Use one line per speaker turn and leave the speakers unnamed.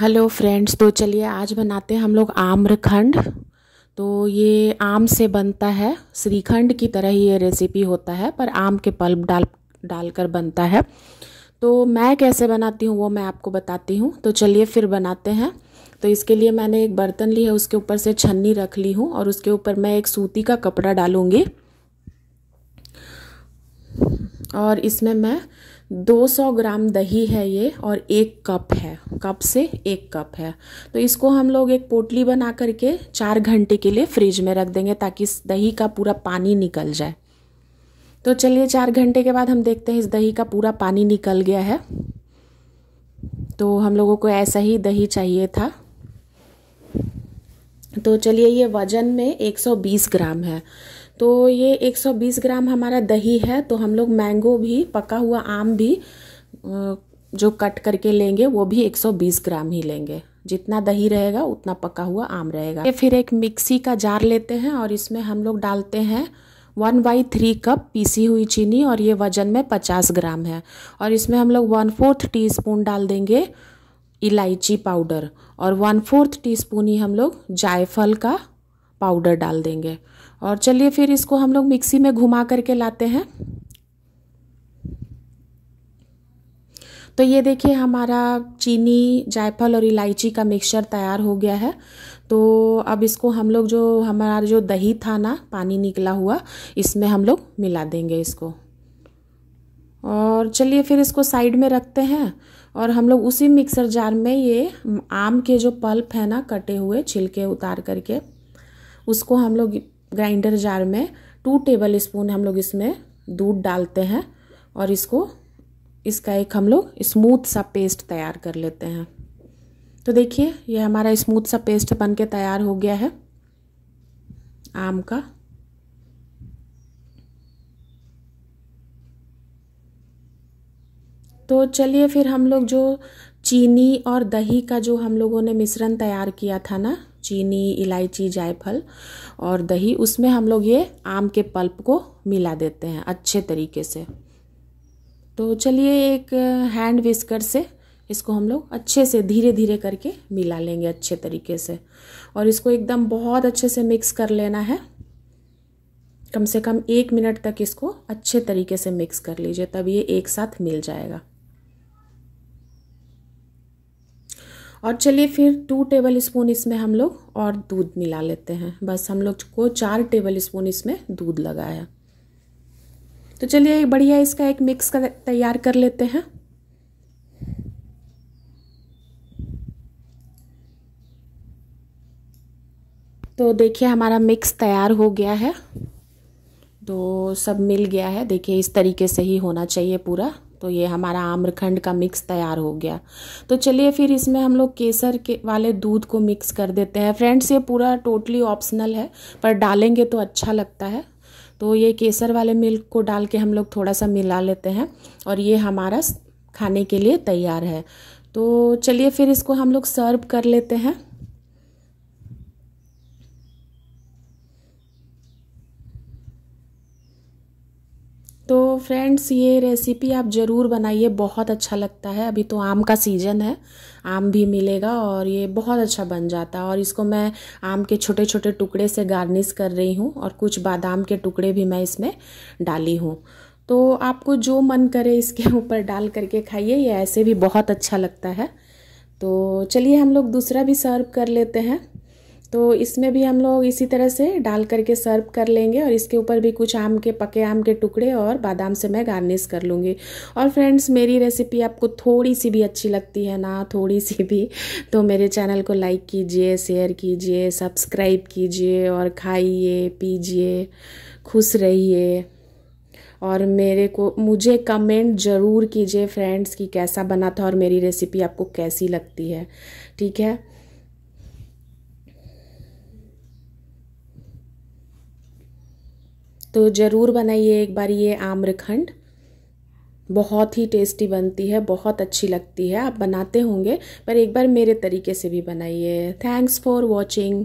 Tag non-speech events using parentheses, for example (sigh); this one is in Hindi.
हेलो फ्रेंड्स तो चलिए आज बनाते हैं हम लोग आम्रखंड तो ये आम से बनता है श्रीखंड की तरह ही ये रेसिपी होता है पर आम के पल्प डाल डालकर बनता है तो मैं कैसे बनाती हूँ वो मैं आपको बताती हूँ तो चलिए फिर बनाते हैं तो इसके लिए मैंने एक बर्तन ली है उसके ऊपर से छन्नी रख ली हूँ और उसके ऊपर मैं एक सूती का कपड़ा डालूँगी और इसमें मैं 200 ग्राम दही है ये और एक कप है कप से एक कप है तो इसको हम लोग एक पोटली बना करके चार घंटे के लिए फ्रिज में रख देंगे ताकि इस दही का पूरा पानी निकल जाए तो चलिए चार घंटे के बाद हम देखते हैं इस दही का पूरा पानी निकल गया है तो हम लोगों को ऐसा ही दही चाहिए था तो चलिए ये वज़न में 120 ग्राम है तो ये 120 ग्राम हमारा दही है तो हम लोग मैंगो भी पका हुआ आम भी जो कट करके लेंगे वो भी 120 ग्राम ही लेंगे जितना दही रहेगा उतना पका हुआ आम रहेगा ये फिर एक मिक्सी का जार लेते हैं और इसमें हम लोग डालते हैं वन बाई थ्री कप पीसी हुई चीनी और ये वजन में पचास ग्राम है और इसमें हम लोग वन फोर्थ टी स्पून डाल देंगे इलायची पाउडर और वन फोर्थ टी स्पून ही हम लोग जायफल का पाउडर डाल देंगे और चलिए फिर इसको हम लोग मिक्सी में घुमा करके लाते हैं तो ये देखिए हमारा चीनी जायफल और इलायची का मिक्सचर तैयार हो गया है तो अब इसको हम लोग जो हमारा जो दही था ना पानी निकला हुआ इसमें हम लोग मिला देंगे इसको और चलिए फिर इसको साइड में रखते हैं और हम लोग उसी मिक्सर जार में ये आम के जो पल्प है ना कटे हुए छिलके उतार करके उसको हम लोग ग्राइंडर जार में टू टेबल स्पून हम लोग इसमें दूध डालते हैं और इसको इसका एक हम लोग स्मूथ सा पेस्ट तैयार कर लेते हैं तो देखिए ये हमारा स्मूथ सा पेस्ट बन के तैयार हो गया है आम का तो चलिए फिर हम लोग जो चीनी और दही का जो हम लोगों ने मिश्रण तैयार किया था ना चीनी इलायची जायफल और दही उसमें हम लोग ये आम के पल्प को मिला देते हैं अच्छे तरीके से तो चलिए एक हैंड विस्कर से इसको हम लोग अच्छे से धीरे धीरे करके मिला लेंगे अच्छे तरीके से और इसको एकदम बहुत अच्छे से मिक्स कर लेना है कम से कम एक मिनट तक इसको अच्छे तरीके से मिक्स कर लीजिए तब ये एक साथ मिल जाएगा और चलिए फिर टू टेबल स्पून इसमें हम लोग और दूध मिला लेते हैं बस हम लोग को चार टेबल स्पून इसमें दूध लगाया तो चलिए बढ़िया इसका एक मिक्स कर तैयार कर लेते हैं तो देखिए हमारा मिक्स तैयार हो गया है तो सब मिल गया है देखिए इस तरीके से ही होना चाहिए पूरा तो ये हमारा आम्रखंड का मिक्स तैयार हो गया तो चलिए फिर इसमें हम लोग केसर के वाले दूध को मिक्स कर देते हैं फ्रेंड्स ये पूरा टोटली ऑप्शनल है पर डालेंगे तो अच्छा लगता है तो ये केसर वाले मिल्क को डाल के हम लोग थोड़ा सा मिला लेते हैं और ये हमारा खाने के लिए तैयार है तो चलिए फिर इसको हम लोग सर्व कर लेते हैं तो फ्रेंड्स ये रेसिपी आप ज़रूर बनाइए बहुत अच्छा लगता है अभी तो आम का सीज़न है आम भी मिलेगा और ये बहुत अच्छा बन जाता है और इसको मैं आम के छोटे छोटे टुकड़े से गार्निश कर रही हूँ और कुछ बादाम के टुकड़े भी मैं इसमें डाली हूँ तो आपको जो मन करे इसके (laughs) ऊपर डाल करके खाइए ये ऐसे भी बहुत अच्छा लगता है तो चलिए हम लोग दूसरा भी सर्व कर लेते हैं तो इसमें भी हम लोग इसी तरह से डाल करके सर्व कर लेंगे और इसके ऊपर भी कुछ आम के पके आम के टुकड़े और बादाम से मैं गार्निश कर लूँगी और फ्रेंड्स मेरी रेसिपी आपको थोड़ी सी भी अच्छी लगती है ना थोड़ी सी भी तो मेरे चैनल को लाइक कीजिए शेयर कीजिए सब्सक्राइब कीजिए और खाइए पीजिए खुश रहिए और मेरे को मुझे कमेंट ज़रूर कीजिए फ्रेंड्स कि कैसा बना था और मेरी रेसिपी आपको कैसी लगती है ठीक है तो ज़रूर बनाइए एक बार ये आम्रखंड बहुत ही टेस्टी बनती है बहुत अच्छी लगती है आप बनाते होंगे पर एक बार मेरे तरीके से भी बनाइए थैंक्स फॉर वॉचिंग